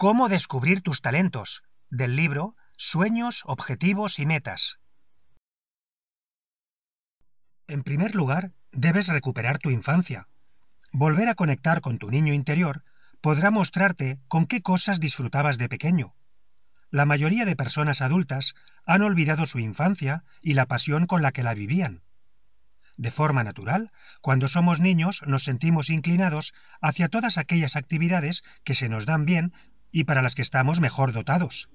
Cómo descubrir tus talentos, del libro Sueños, Objetivos y Metas. En primer lugar, debes recuperar tu infancia. Volver a conectar con tu niño interior podrá mostrarte con qué cosas disfrutabas de pequeño. La mayoría de personas adultas han olvidado su infancia y la pasión con la que la vivían. De forma natural, cuando somos niños nos sentimos inclinados hacia todas aquellas actividades que se nos dan bien y para las que estamos mejor dotados.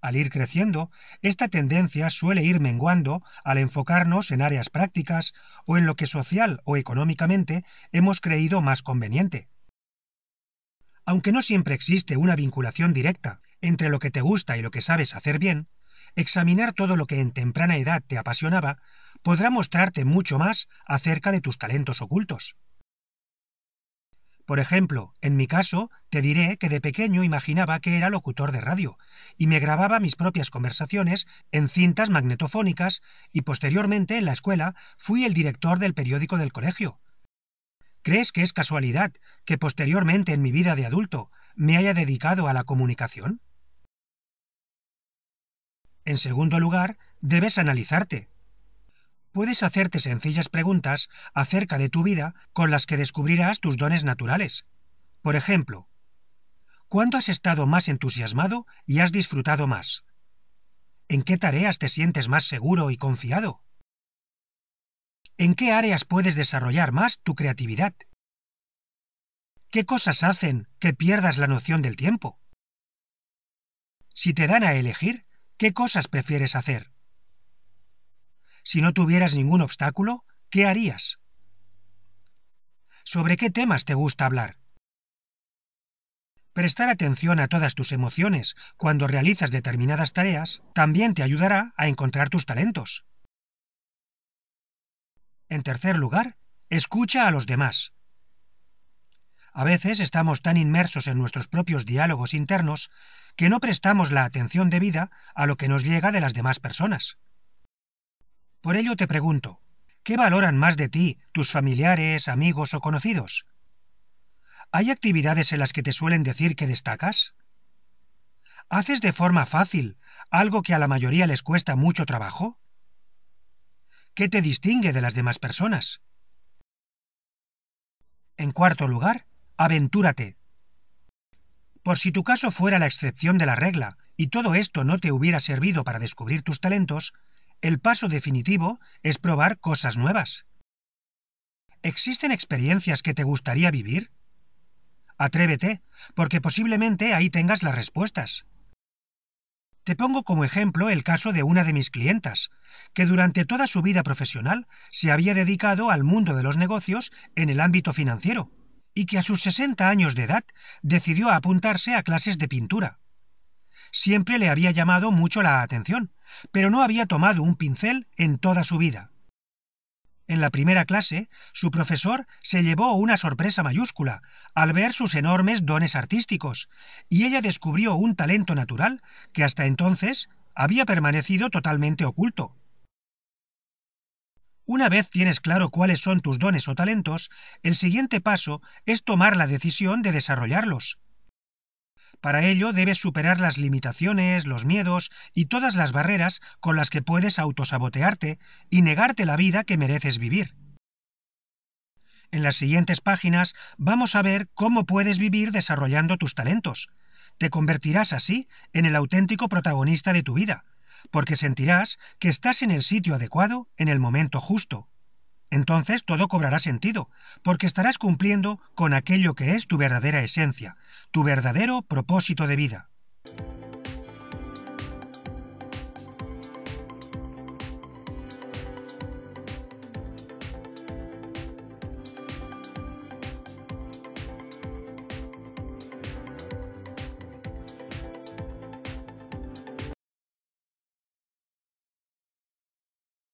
Al ir creciendo, esta tendencia suele ir menguando al enfocarnos en áreas prácticas o en lo que social o económicamente hemos creído más conveniente. Aunque no siempre existe una vinculación directa entre lo que te gusta y lo que sabes hacer bien, examinar todo lo que en temprana edad te apasionaba podrá mostrarte mucho más acerca de tus talentos ocultos. Por ejemplo, en mi caso, te diré que de pequeño imaginaba que era locutor de radio, y me grababa mis propias conversaciones en cintas magnetofónicas, y posteriormente en la escuela fui el director del periódico del colegio. ¿Crees que es casualidad que posteriormente en mi vida de adulto me haya dedicado a la comunicación? En segundo lugar, debes analizarte, puedes hacerte sencillas preguntas acerca de tu vida con las que descubrirás tus dones naturales. Por ejemplo, ¿cuándo has estado más entusiasmado y has disfrutado más? ¿En qué tareas te sientes más seguro y confiado? ¿En qué áreas puedes desarrollar más tu creatividad? ¿Qué cosas hacen que pierdas la noción del tiempo? Si te dan a elegir, ¿qué cosas prefieres hacer? Si no tuvieras ningún obstáculo, ¿qué harías? ¿Sobre qué temas te gusta hablar? Prestar atención a todas tus emociones cuando realizas determinadas tareas también te ayudará a encontrar tus talentos. En tercer lugar, escucha a los demás. A veces estamos tan inmersos en nuestros propios diálogos internos que no prestamos la atención debida a lo que nos llega de las demás personas. Por ello te pregunto, ¿qué valoran más de ti tus familiares, amigos o conocidos? ¿Hay actividades en las que te suelen decir que destacas? ¿Haces de forma fácil algo que a la mayoría les cuesta mucho trabajo? ¿Qué te distingue de las demás personas? En cuarto lugar, aventúrate. Por si tu caso fuera la excepción de la regla y todo esto no te hubiera servido para descubrir tus talentos, el paso definitivo es probar cosas nuevas. ¿Existen experiencias que te gustaría vivir? Atrévete, porque posiblemente ahí tengas las respuestas. Te pongo como ejemplo el caso de una de mis clientas, que durante toda su vida profesional se había dedicado al mundo de los negocios en el ámbito financiero, y que a sus 60 años de edad decidió apuntarse a clases de pintura, siempre le había llamado mucho la atención, pero no había tomado un pincel en toda su vida. En la primera clase, su profesor se llevó una sorpresa mayúscula al ver sus enormes dones artísticos, y ella descubrió un talento natural que hasta entonces había permanecido totalmente oculto. Una vez tienes claro cuáles son tus dones o talentos, el siguiente paso es tomar la decisión de desarrollarlos. Para ello debes superar las limitaciones, los miedos y todas las barreras con las que puedes autosabotearte y negarte la vida que mereces vivir. En las siguientes páginas vamos a ver cómo puedes vivir desarrollando tus talentos. Te convertirás así en el auténtico protagonista de tu vida, porque sentirás que estás en el sitio adecuado en el momento justo entonces todo cobrará sentido, porque estarás cumpliendo con aquello que es tu verdadera esencia, tu verdadero propósito de vida.